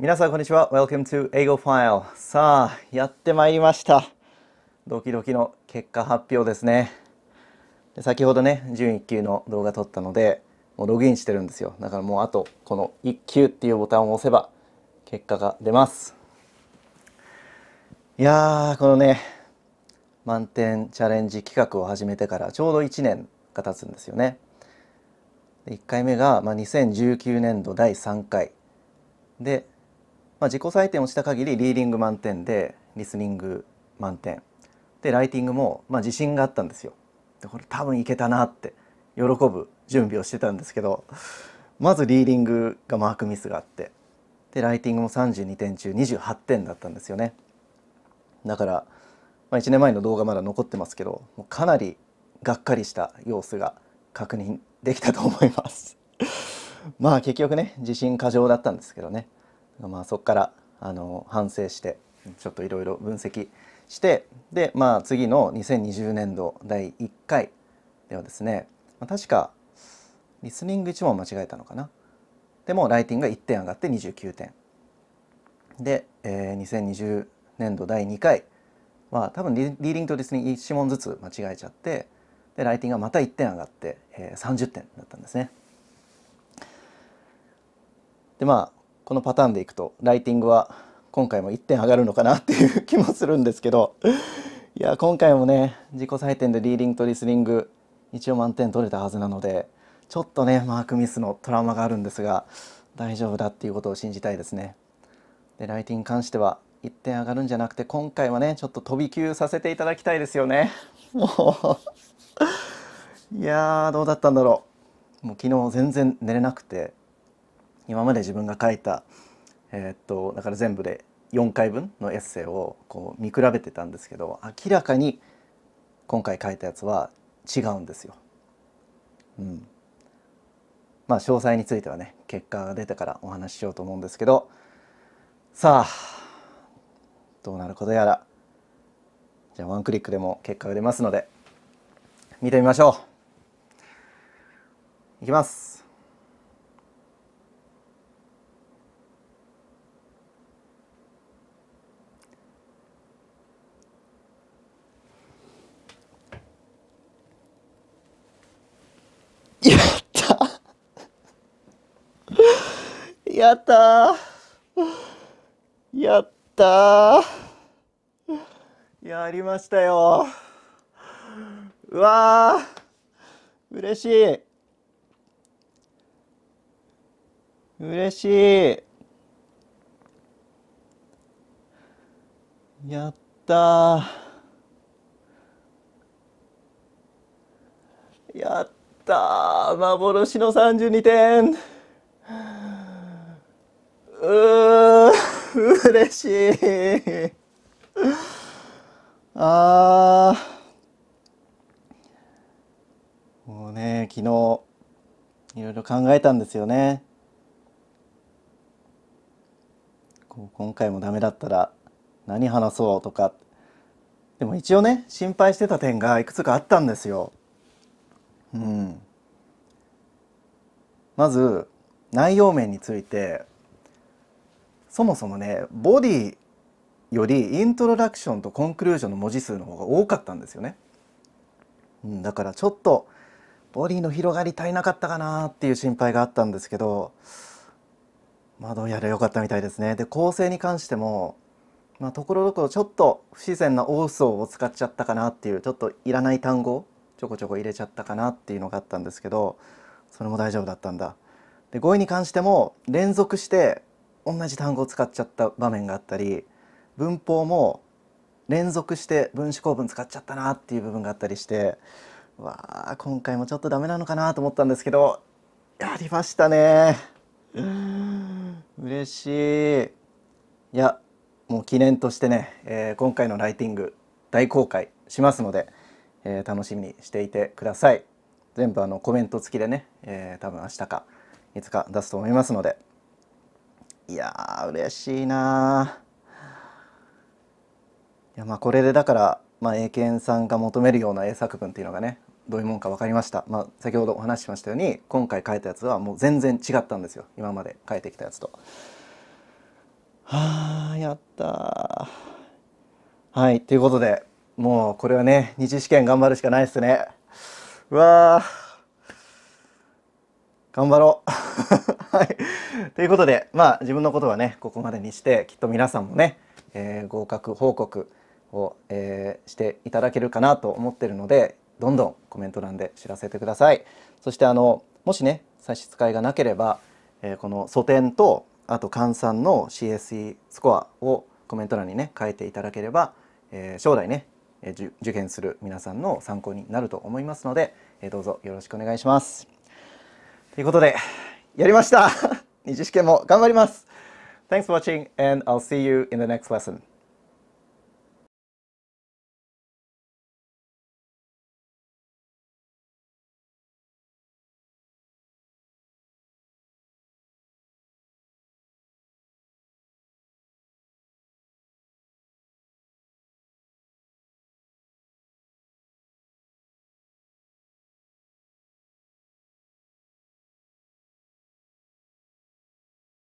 皆さんこんにちは Welcome to ファイルさあやってまいりましたドキドキの結果発表ですねで先ほどね準1級の動画撮ったのでもうログインしてるんですよだからもうあとこの1級っていうボタンを押せば結果が出ますいやーこのね満点チャレンジ企画を始めてからちょうど1年が経つんですよね1回目が、まあ、2019年度第3回でまあ、自己採点をした限りリーディング満点でリスニング満点でライティングもまあ自信があったんですよ。でこれ多分いけたなって喜ぶ準備をしてたんですけどまずリーディングがマークミスがあってでライティングも32点中28点だったんですよね。だから、まあ、1年前の動画まだ残ってますけどかなりがっかりした様子が確認できたと思います まあ結局ね自信過剰だったんですけどね。まあ、そこからあの反省してちょっといろいろ分析してで、まあ、次の2020年度第1回ではですね、まあ、確かリスニング1問間違えたのかなでもライティングが1点上がって29点で、えー、2020年度第2回は多分リーディングとリスニング1問ずつ間違えちゃってでライティングがまた1点上がって、えー、30点だったんですね。でまあこのパターンでいくとライティングは今回も1点上がるのかなっていう 気もするんですけどいや今回もね自己採点でリーディングとリスニング一応満点取れたはずなのでちょっとねマークミスのトラウマがあるんですが大丈夫だっていうことを信じたいですね。でライティングに関しては1点上がるんじゃなくて今回はねちょっと飛び級させていただきたいですよね。もういやーどうだったんだろう。もう昨日全然寝れなくて今まで自分が書いた、えー、っとだから全部で4回分のエッセイをこう見比べてたんですけど明らかに今回書いたやつは違うんですよ。うん、まあ詳細についてはね結果が出てからお話ししようと思うんですけどさあどうなることやらじゃあワンクリックでも結果が出ますので見てみましょういきますやったやったやりましたようわー嬉しい嬉しいやったやった幻の32点うー、嬉しい。あー。もうね、昨日、いろいろ考えたんですよね。今回もダメだったら何話そうとかでも一応ね心配してた点がいくつかあったんですよ。うん、まず内容面についてそもそもねボディよりイントロダクションとコンクルージョンの文字数の方が多かったんですよね、うん、だからちょっとボディの広がり足りなかったかなっていう心配があったんですけどまあどうやら良かったみたいですねで構成に関してもまあところどころちょっと不自然なオーソを使っちゃったかなっていうちょっといらない単語ちょこちょこ入れちゃったかなっていうのがあったんですけどそれも大丈夫だったんだで語彙に関しても連続して同じ単語を使っちゃった場面があったり文法も連続して分子構文使っちゃったなっていう部分があったりしてわあ今回もちょっとダメなのかなと思ったんですけどやりましたね嬉しいいやもう記念としてね、えー、今回のライティング大公開しますので、えー、楽しみにしていてください全部あのコメント付きでね、えー、多分明日かいつか出すと思いますのでいやー嬉しいないやまあこれでだから、まあ、英検さんが求めるような英作文っていうのがねどういうもんか分かりました、まあ、先ほどお話ししましたように今回書いたやつはもう全然違ったんですよ今まで書いてきたやつと。はあやったはいということでもうこれはね二次試験頑張るしかないですね。うわー頑張ろうはい。ということで、まあ自分のことはね、ここまでにして、きっと皆さんもね、えー、合格報告を、えー、していただけるかなと思ってるので、どんどんコメント欄で知らせてください。そしてあのもしね差し支えがなければ、えー、この素点とあと換算の CSE スコアをコメント欄にね書いていただければ、えー、将来ね受受験する皆さんの参考になると思いますので、えー、どうぞよろしくお願いします。ということでやりました二次試験も頑張ります Thanks for watching and I'll see you in the next lesson.